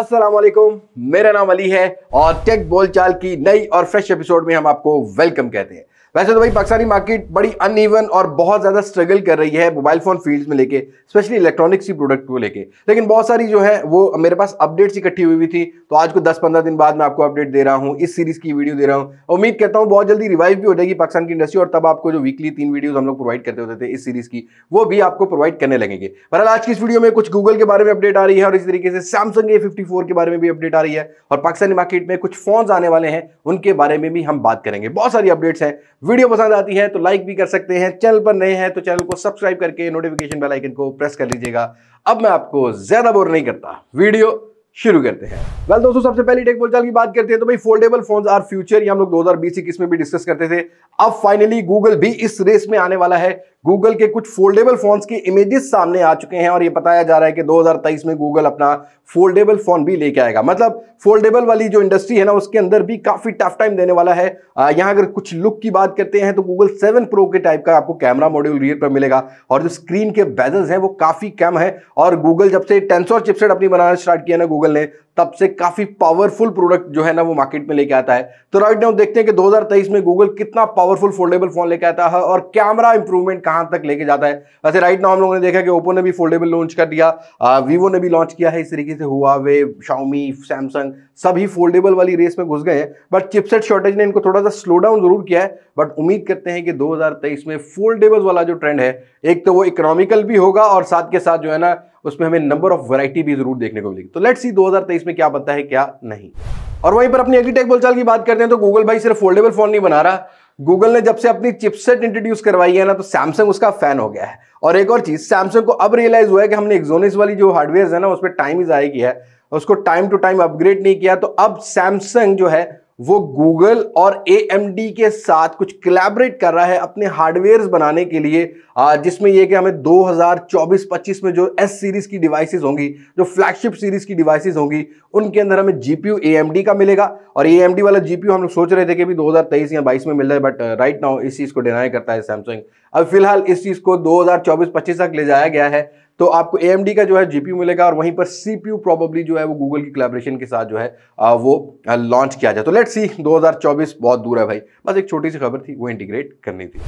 वालेकुम मेरा नाम अली है और टेक बोलचाल की नई और फ्रेश एपिसोड में हम आपको वेलकम कहते हैं वैसे तो भाई पाकिस्तानी मार्केट बड़ी अनइवन और बहुत ज़्यादा स्ट्रगल कर रही है मोबाइल फ़ोन फील्ड्स में लेके स्पेशली इलेक्ट्रॉनिक्स की प्रोडक्ट को लेके लेकिन बहुत सारी जो है वो मेरे पास अपडेट्स इकट्ठी हुई हुई थी तो आज को 10-15 दिन बाद मैं आपको अपडेट दे रहा हूँ इस सीरीज़ की वीडियो दे रहा हूँ उम्मीद करता हूँ बहुत जल्दी रिवाइव भी हो जाएगी पाकिस्तान की इंडस्ट्री और तब आपको जो वीकली तीन वीडियो हम लोग प्रोवाइड करते होते थे इस सीरीज़ की वो भी आपको प्रोवाइड करने लगेंगे बहरहाल आज की इस वीडियो में कुछ गूगल के बारे में अपडेट आ रही है और इस तरीके से सैमसंग ए के बारे में भी अपडेट आ रही है और पाकिस्तानी मार्केट में कुछ फ़ोन आने वाले हैं उनके बारे में भी हम बात करेंगे बहुत सारी अपडेट्स हैं वीडियो पसंद आती है तो लाइक भी कर सकते हैं चैनल पर नए हैं तो चैनल को सब्सक्राइब करके नोटिफिकेशन बेल आइकन को प्रेस कर लीजिएगा अब मैं आपको ज़्यादा बोर नहीं करता वीडियो शुरू करते हैं वेल well, दोस्तों सबसे पहले टेक बोलचाल की बात करते हैं तो भाई फोल्डेबल फोन्स आर फ्यूचर ये हम लोग 2020 इक्कीस में भी डिस्कस करते थे अब फाइनली गूगल भी इस रेस में आने वाला है गूगल के कुछ फोल्डेबल फोन्स की इमेजेस सामने आ चुके हैं और ये बताया जा रहा है कि 2023 में गूगल अपना फोल्डेबल फोन भी लेके आएगा मतलब फोल्डेबल वाली जो इंडस्ट्री है ना उसके अंदर भी काफ़ी टफ टाइम देने वाला है यहाँ अगर कुछ लुक की बात करते हैं तो गूगल सेवन प्रो के टाइप का आपको कैमरा मॉड्यूल रियर पर मिलेगा और जो स्क्रीन के बेजल्स हैं वो काफ़ी कम है और गूगल जब से टेंसोर चिपसेट अपनी बनाना स्टार्ट किया ना गूगल ने तब से काफी पावरफुल प्रोडक्ट जो है ना वो मार्केट में लेके आता है तो राइट नाउ देखते हैं कि 2023 में गूगल कितना पावरफुल फोल्डेबल फोन लेके आता है और कैमरा इंप्रूवमेंट कहां तक लेके जाता है वैसे राइट नाउ हम लोगों ने देखा कि ओप्पो ने भी फोल्डेबल लॉन्च कर दिया वीवो ने भी लॉन्च किया है इस तरीके से हुआ वे शाउमी सैमसंग सभी फोल्डेबल वाली रेस में घुस गए हैं बट चिपसेट शॉर्टेज ने इनको थोड़ा सा स्लो डाउन जरूर किया है बट उम्मीद करते हैं कि 2023 में फोल्डेबल वाला जो ट्रेंड है एक तो वो इकोनॉमिकल भी होगा और साथ के साथ जो है ना उसमें हमें नंबर ऑफ वैरायटी भी जरूर देखने को मिलेगी तो लेट सी 2023 में क्या बनता है क्या नहीं और वहीं पर अपनी अगली टेक बोलचाल की बात करते हैं तो गूगल भाई सिर्फ फोल्डेबल फोन नहीं बना रहा गूगल ने जब से अपनी चिपसेट इंट्रोड्यूस करवाई है ना तो सैमसंग उसका फैन हो गया है और एक और चीज सैमसंग को अब रियलाइज हुआ है कि हमने एक्जोनिस वाली जो हार्डवेयर है ना उस पर टाइम ही जाएगी है उसको टाइम टू टाइम अपग्रेड नहीं किया तो अब सैमसंग जो है वो गूगल और ए के साथ कुछ कलेबरेट कर रहा है अपने हार्डवेयर बनाने के लिए जिसमें यह कि हमें 2024-25 में जो एस सीरीज़ की डिवाइसेस होंगी जो फ्लैगशिप सीरीज़ की डिवाइसेस होंगी उनके अंदर हमें जी पी यू का मिलेगा और ए वाला जी हम लोग सोच रहे थे कि भी 2023 या 22 में मिल रहा है बट राइट नाउ इस चीज़ को डिनाई करता है सैमसंग अब फिलहाल इस चीज़ को दो हजार तक ले जाया गया है तो आपको ए का जो है जीपी मिलेगा और वहीं पर सीपीयू प्रॉबली जो है वो गूगल की कलेबरेशन के साथ जो है वो लॉन्च किया जाए तो लेट्स सी 2024 बहुत दूर है भाई बस एक छोटी सी खबर थी वो इंटीग्रेट करनी थी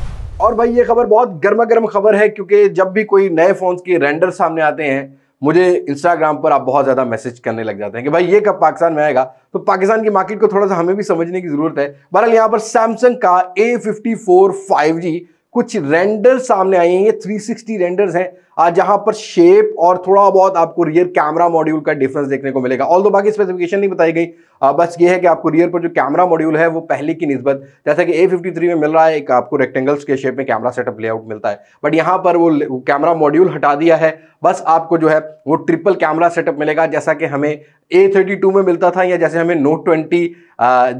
और भाई ये खबर बहुत गर्मा गर्म खबर है क्योंकि जब भी कोई नए फोन के रेंडर सामने आते हैं मुझे इंस्टाग्राम पर आप बहुत ज़्यादा मैसेज करने लग जाते हैं कि भाई ये कब पाकिस्तान में आएगा तो पाकिस्तान की मार्केट को थोड़ा सा हमें भी समझने की ज़रूरत है बहरहाल यहाँ पर सैमसंग का ए फिफ्टी कुछ रेंडर सामने आई हैं ये 360 रेंडर्स हैं जहां पर शेप और थोड़ा बहुत आपको रियर कैमरा मॉड्यूल का डिफरेंस देखने को मिलेगा ऑल दो बाकी स्पेसिफिकेशन नहीं बताई गई बस ये है कि आपको रियर पर जो कैमरा मॉड्यूल है वो पहले की नस्बत जैसा कि ए में मिल रहा है एक आपको रेक्टेंगल्स के शेप में कैमरा सेटअप लेआउट मिलता है बट यहाँ पर वो कैमरा मॉड्यूल हटा दिया है बस आपको जो है वो ट्रिपल कैमरा सेटअप मिलेगा जैसा कि हमें टू में मिलता था या जैसे हमें नोट ट्वेंटी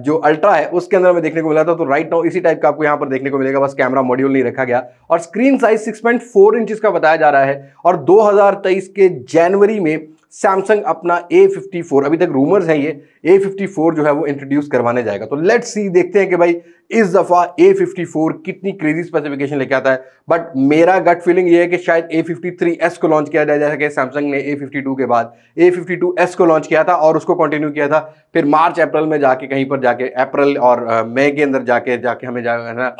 जो अल्ट्रा है उसके अंदर हमें देखने को मिला था तो राइट नाउ इसी टाइप का आपको यहाँ पर देखने को मिलेगा बस कैमरा मॉड्यूल नहीं रखा गया और स्क्रीन साइज 6.4 इंचेस का बताया जा रहा है है और 2023 के जनवरी में सैमसंग अपना ए फिफ्टी फोर अभी तक रूमर्स हैं ये ए फिफ्टी फोर जो है वो इंट्रोड्यूस करवाने जाएगा तो लेट्स सी देखते हैं कि भाई इस दफ़ा ए फिफ्टी फोर कितनी क्रेजी स्पेसिफिकेशन लेके आता है बट मेरा गट फीलिंग ये है कि शायद ए फिफ्टी थ्री एस को लॉन्च किया जाए जैसा कि सैमसंग ने ए फिफ्टी टू के बाद ए फिफ्टी टू एस को लॉन्च किया था और उसको कंटिन्यू किया था फिर मार्च अप्रैल में जाके कहीं पर जाके अप्रैल और मई के अंदर जाके जाके हमें ना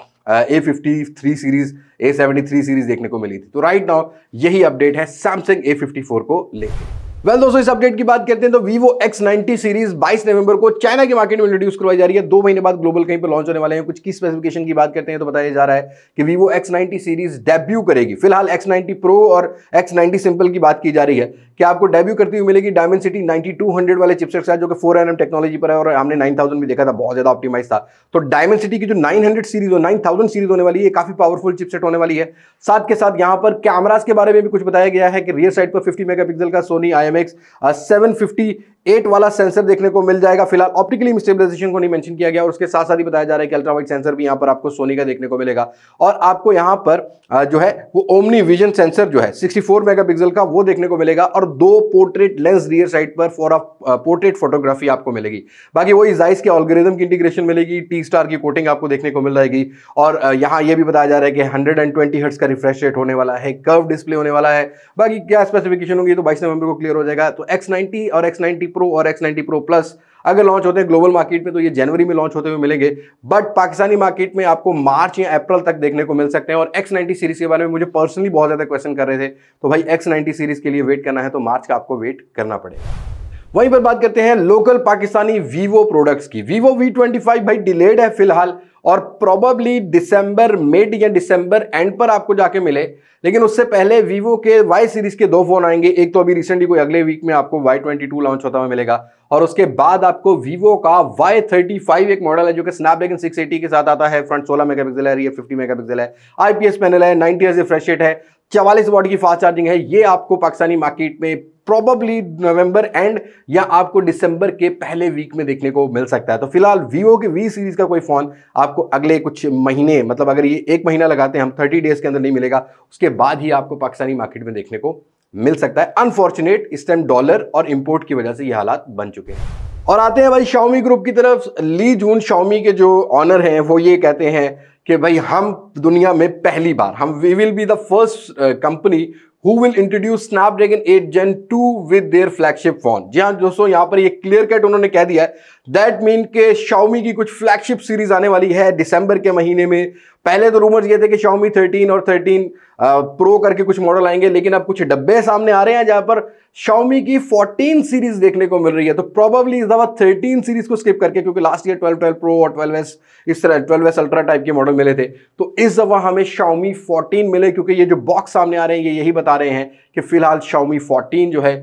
A fifty three series A seventy three series देखने को मिली थी तो राइट नाउ यही अपडेट है सैमसंग ए फिफ्टी फोर को लेकर वेल दोस्तों इस अपडेट की बात करते हैं तो वीवो X90 सीरीज 22 नवंबर को चाइना के मार्केट में इंट्रोड्यूस करवाई जा रही है दो महीने बाद ग्लोबल कहीं पर लॉन्च होने वाले हैं कुछ की स्पेसिफिकेशन की बात करते हैं तो बताया जा रहा है कि वीवो X90 सीरीज डेब्यू करेगी फिलहाल X90 प्रो और नाइनटी सिंपल की बात की जा रही है कि आपको डेब्यू करती हुई मिलेगी डायमंड सिटी नाइनटी वाले चिपसेट के साथ जो कि फोर एन टेक्नोलॉजी पर है और हमने नाइन भी देखा था बहुत ज्यादा ऑप्टिमाइज था तो डायमंड सिटी की जो नाइन सीरीज हो नाइन सीरीज होने वाली है काफी पावरफुल चिपसेट होने वाली है साथ के साथ यहाँ पर कैमराज के बारे में भी कुछ बताया गया है कि रियर साइड पर फिफ्टी मेगा का Sony I dynamics uh, 750 eight वाला सेंसर देखने को मिल जाएगा फिलहाल ऑप्टिकली स्टेबलाइजेशन को नहीं मेंशन किया गया और उसके साथ साथ ही बताया जा रहा है कि अल्ट्रावाइट सेंसर भी यहां पर आपको सोनी का देखने को मिलेगा और आपको यहां पर जो है वो ओमनी विजन सेंसर जो है 64 मेगापिक्सल का वो देखने को मिलेगा और दो पोर्ट्रेट लेंस रियर साइड पर फॉर ऑफ पोर्ट्रेट फोटोग्राफी आपको मिलेगी बाकी वही जाइस के ऑलग्रिदम की इंटीग्रेशन मिलेगी टी स्टार की कोटिंग आपको देखने को मिल जाएगी और यहाँ यह भी बताया जा रहा है कि हंड्रेड एंड का रिफ्रेश रेट होने वाला है कर्व डिस्प्ले होने वाला है बाकी क्या स्पेसिफिकेशन होगी तो बाईस नवंबर को क्लियर हो जाएगा तो एक्स और एक्स प्रो और एक्स नाइनटी प्रो प्लस अगर लॉन्च होते हैं ग्लोबल मार्केट में तो ये जनवरी में लॉन्च होते हुए मिलेंगे बट पाकिस्तानी मार्केट में आपको मार्च या अप्रैल तक देखने को मिल सकते हैं और एक्स नाइनटी सीरीज के बारे में मुझे पर्सनली बहुत ज़्यादा क्वेश्चन कर रहे थे तो भाई एक्स नाइनटी सीरीज के लिए वेट करना है तो मार्च का आपको वेट करना पड़ेगा वहीं पर बात करते हैं लोकल पाकिस्तानी वीवो प्रोडक्ट्स की वीवो ट्वेंटी भाई डिलेड है फिलहाल और प्रॉबली दिसंबर मिड या दिसंबर एंड पर आपको जाके मिले लेकिन उससे पहले वीवो के वाई सीरीज के दो फोन आएंगे एक तो अभी रिसेंटली कोई अगले वीक में आपको वाई ट्वेंटी टू लॉन्च होता हुआ मिलेगा और उसके बाद आपको वीवो का वाई थर्टी फाइव एक मॉडल है जो कि स्नैपड्रैगन सिक्स एटी के साथ आता है फ्रंट सोलह मेगा पिक्सल है रियर फिफ्टी मेगा पिक्सल है आईपीएस पैनल है नाइनटी एस रिफ्रेश है चवालीस वॉट की फास्ट चार्जिंग है ये आपको पाकिस्तानी मार्केट में प्रॉबली नवंबर एंड या आपको दिसंबर के पहले वीक में देखने को मिल सकता है तो फिलहाल वीवो के वी सीरीज़ का कोई फ़ोन आपको अगले कुछ महीने मतलब अगर ये एक महीना लगाते हैं हम थर्टी डेज़ के अंदर नहीं मिलेगा उसके बाद ही आपको पाकिस्तानी मार्केट में देखने को मिल सकता है अनफॉर्चुनेट इस टाइम डॉलर और इम्पोर्ट की वजह से ये हालात बन चुके हैं और आते हैं भाई शाओमी ग्रुप की तरफ ली जून शाओमी के जो ऑनर हैं वो ये कहते हैं कि भाई हम दुनिया में पहली बार हम we will be the first company who will introduce Snapdragon 8 Gen 2 with their flagship phone जी हाँ दोस्तों यहाँ पर ये क्लियर कट उन्होंने कह दिया है दैट मीन के शाओमी की कुछ फ्लैगशिप सीरीज आने वाली है दिसंबर के महीने में पहले तो रूमर्स ये थे कि शाओमी 13 और 13 प्रो करके कुछ मॉडल आएंगे लेकिन अब कुछ डब्बे सामने आ रहे हैं जहां पर शाओमी की 14 सीरीज देखने को मिल रही है तो प्रॉब्ली इस दफा 13 सीरीज को स्किप करके क्योंकि लास्ट ईयर 12 12 प्रो और 12s इस तरह 12s अल्ट्रा टाइप के मॉडल मिले थे तो इस दफा हमें शाओमी 14 मिले क्योंकि ये जो बॉक्स सामने आ रहे हैं ये यही बता बता रहे हैं कि फिलहाल Xiaomi 14 जो है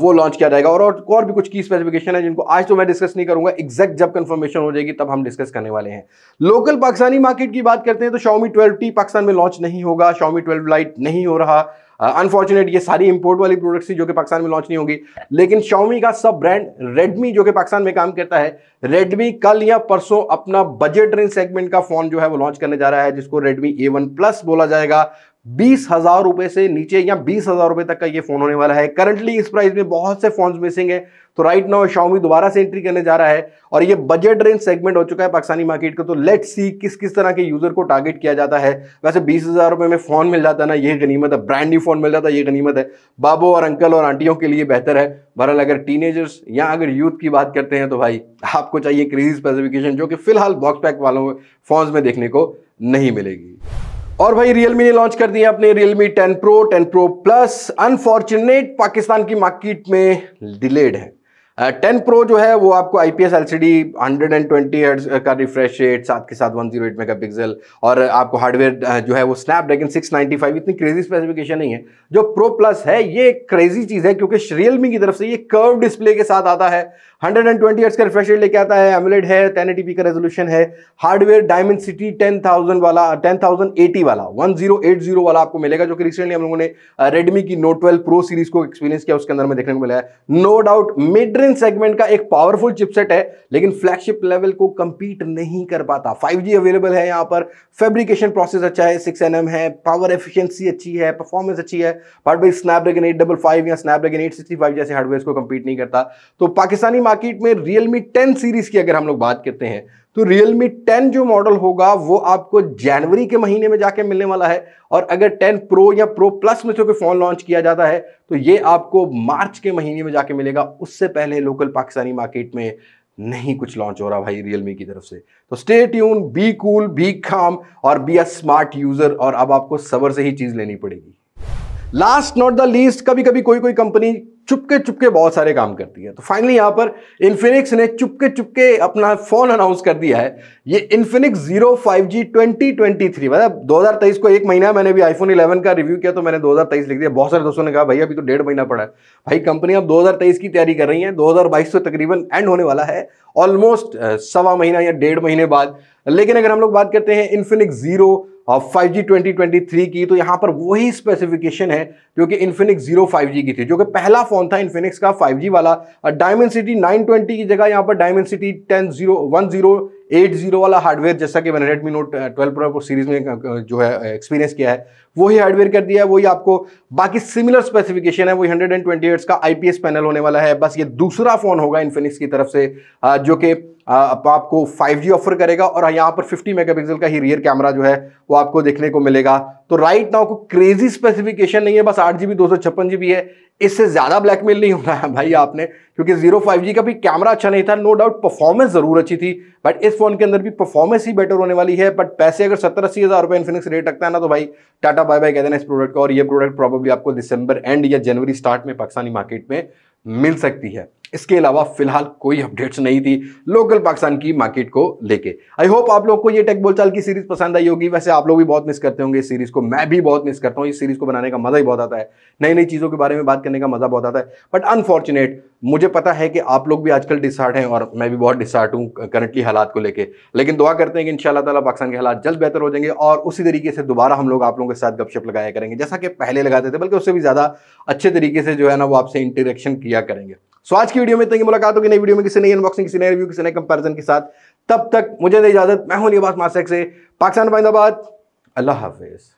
वो लॉन्च किया जाएगा और और, भी कुछ की स्पेसिफिकेशन है जिनको आज तो मैं डिस्कस नहीं करूंगा एग्जैक्ट जब कंफर्मेशन हो जाएगी तब हम डिस्कस करने वाले हैं लोकल पाकिस्तानी मार्केट की बात करते हैं तो Xiaomi 12T पाकिस्तान में लॉन्च नहीं होगा Xiaomi 12 लाइट नहीं हो रहा अनफॉर्चुनेट uh, ये सारी इंपोर्ट वाली प्रोडक्ट्स थी जो कि पाकिस्तान में लॉन्च नहीं होगी लेकिन शाओमी का सब ब्रांड रेडमी जो कि पाकिस्तान में काम करता है रेडमी कल या परसों अपना बजट रेंज सेगमेंट का फोन जो है वो लॉन्च करने जा रहा है जिसको रेडमी ए वन प्लस बोला जाएगा बीस हजार रुपए से नीचे या बीस हजार रुपए तक का ये फोन होने वाला है करंटली इस प्राइस में बहुत से फोन मिसिंग है तो राइट नाउ शाउमी दोबारा से एंट्री करने जा रहा है और ये बजट रेंज सेगमेंट हो चुका है पाकिस्तानी मार्केट का तो लेट सी किस किस तरह के यूजर को टारगेट किया जाता है वैसे बीस हजार रुपए में फोन मिल जाता है ना ये गनीमत है ब्रांड न्यू फोन मिल जाता है ये गनीमत है बाबो और अंकल और आंटियों के लिए बेहतर है बहरहाल अगर टीनेजर्स या अगर यूथ की बात करते हैं तो भाई आपको चाहिए क्रेजी स्पेसिफिकेशन जो कि फिलहाल बॉक्स पैक वालों फोन में देखने को नहीं मिलेगी और भाई रियलमी ने लॉन्च कर दिए अपने Realme 10 pro 10 pro plus unfortunate Pakistan की मार्केट में डिलेड है टेन प्रो जो है वो आपको I P S L C D hundred and twenty का रिफ्रेश रेट साथ के साथ one zero eight megapixel और आपको हार्डवेयर जो है वो ड्रैगन सिक्स नाइन्टी फाइव इतनी क्रेजी स्पेसिफिकेशन नहीं है जो प्रो प्लस है ये क्रेजी चीज़ है क्योंकि रियलमी की तरफ से ये कर्व डिस्प्ले के साथ आता है हंड्रेड एंड ट्वेंटी का रिफ्रेश रेट लेके आता है एमलेट है टेन एटी पी का रेजोल्यूशन है hardware Dimensity ten thousand वाला टेन थाउजेंड एटी वाला वन जीरो एट जीरो वाला आपको मिलेगा जो कि रिसेंटली हम लोगों ने रेडमी की नोट ट्वेल्व प्रो सीरीज को एक्सपीरियंस किया उसके अंदर में देखने को मिला है no doubt mid range mid segment का एक पावरफुल चिपसेट है लेकिन फ्लैगशिप लेवल को कम्पीट नहीं कर पाता 5G अवेलेबल है यहाँ पर फैब्रिकेशन प्रोसेस अच्छा है एन है पावर एफिशिएंसी अच्छी है परफॉर्मेंस अच्छी है बट भाई snap Snapdragon eight double five या snap Snapdragon eight sixty five जैसे हार्डवेयर को कम्पीट नहीं करता तो पाकिस्तानी मार्केट में रियलमी टेन सीरीज की अगर हम लोग बात करते हैं तो Realme 10 जो मॉडल होगा वो आपको जनवरी के महीने में जाके मिलने वाला है और अगर 10 प्रो या प्रो प्लस में से कोई फ़ोन लॉन्च किया जाता है तो ये आपको मार्च के महीने में जाके मिलेगा उससे पहले लोकल पाकिस्तानी मार्केट में नहीं कुछ लॉन्च हो रहा भाई रियलमी की तरफ से तो stay tune be cool be calm और बी अ स्मार्ट यूज़र और अब आपको सबर से ही चीज़ लेनी पड़ेगी लास्ट नॉट द लीस्ट कभी कभी कोई कोई कंपनी चुपके चुपके बहुत सारे काम करती है तो फाइनली यहां पर इन्फिनिक्स ने चुपके चुपके अपना फोन अनाउंस कर दिया है ये Infinix zero five G twenty twenty three मतलब दो हज़ार तेईस को एक महीना मैंने भी आईफोन इलेवन का रिव्यू किया तो मैंने दो हज़ार तेईस लिख दिया बहुत सारे दोस्तों ने कहा भाई अभी तो डेढ़ महीना पड़ा है भाई कंपनी अब दो हज़ार तेईस की तैयारी कर रही है दो हज़ार बाईस तो तकरीबन एंड होने वाला है ऑलमोस्ट सवा महीना या डेढ़ महीने बाद लेकिन अगर हम लोग बात करते हैं Infinix zero five G twenty twenty three की तो यहाँ पर वही स्पेसिफिकेशन है जो कि इन्फिनिक्स जीरो फाइव जी की थी जो कि पहला फ़ोन था इन्फिनिक्स का फाइव जी वाला और डायमंड सिटी नाइन ट्वेंटी की जगह यहाँ पर Dimensity ten zero one zero eight zero वाला हार्डवेयर जैसा कि मैंने Redmi note twelve pro series में जो है एक्सपीरियंस किया है वही हार्डवेयर कर दिया है वही आपको बाकी सिमिलर स्पेसिफिकेशन है वही हंड्रेड एंड ट्वेंटी का आईपीएस पैनल होने वाला है बस ये दूसरा फोन होगा इन्फिनिक्स की तरफ से जो कि आपको 5G ऑफर करेगा और यहाँ पर 50 मेगापिक्सल का ही रियर कैमरा जो है वो आपको देखने को मिलेगा तो राइट नाउ को क्रेजी स्पेसिफिकेशन नहीं है बस आठ जीबी दो सौ छप्पन है इससे ज़्यादा ब्लैकमेल नहीं होना है भाई आपने क्योंकि जीरो फाइव जी का भी कैमरा अच्छा नहीं था नो डाउट परफॉर्मेंस ज़रूर अच्छी थी बट इस फोन के अंदर भी परफॉर्मेंस ही बेटर होने वाली है बट पैसे अगर सत्तर अस्सी हज़ार रुपये इन्फिनिक्स रेट रखता है ना तो भाई टाटा टाटा बाय बाय कह देना इस प्रोडक्ट का और ये प्रोडक्ट प्रॉब्लली आपको दिसंबर एंड या जनवरी स्टार्ट में पाकिस्तानी मार्केट में मिल सकती है इसके अलावा फिलहाल कोई अपडेट्स नहीं थी लोकल पाकिस्तान की मार्केट को लेके आई होप आप लोग को ये टेक बोलचाल की सीरीज पसंद आई होगी वैसे आप लोग भी बहुत मिस करते होंगे इस सीरीज को मैं भी बहुत मिस करता हूँ इस सीरीज को बनाने का मजा ही बहुत आता है नई नई चीज़ों के बारे में बात करने का मजा बहुत आता है बट अनफॉर्चुनेट मुझे पता है कि आप लोग भी आजकल डिसार्ट हैं और मैं भी बहुत डिसार्ट हूँ करंटली हालात को लेकर लेकिन दुआ करते हैं कि इन ताला पाकिस्तान के हालात जल्द बेहतर हो जाएंगे और उसी तरीके से दोबारा हम लोग आप लोगों के साथ गपशप लगाया करेंगे जैसा कि पहले लगाते थे बल्कि उससे भी ज़्यादा अच्छे तरीके से जो है ना वो आपसे इंटरेक्शन किया करेंगे सो आज की वीडियो में इतनी मुलाकात होगी नई वीडियो में किसी नई अनबॉक्सिंग किसी नए रिव्यू किसी नए कंपेरिजन के साथ तब तक मुझे दे इजाजत मैं हूं इबास मासेक से पाकिस्तान पाइंदाबाद अल्लाह हाफिज़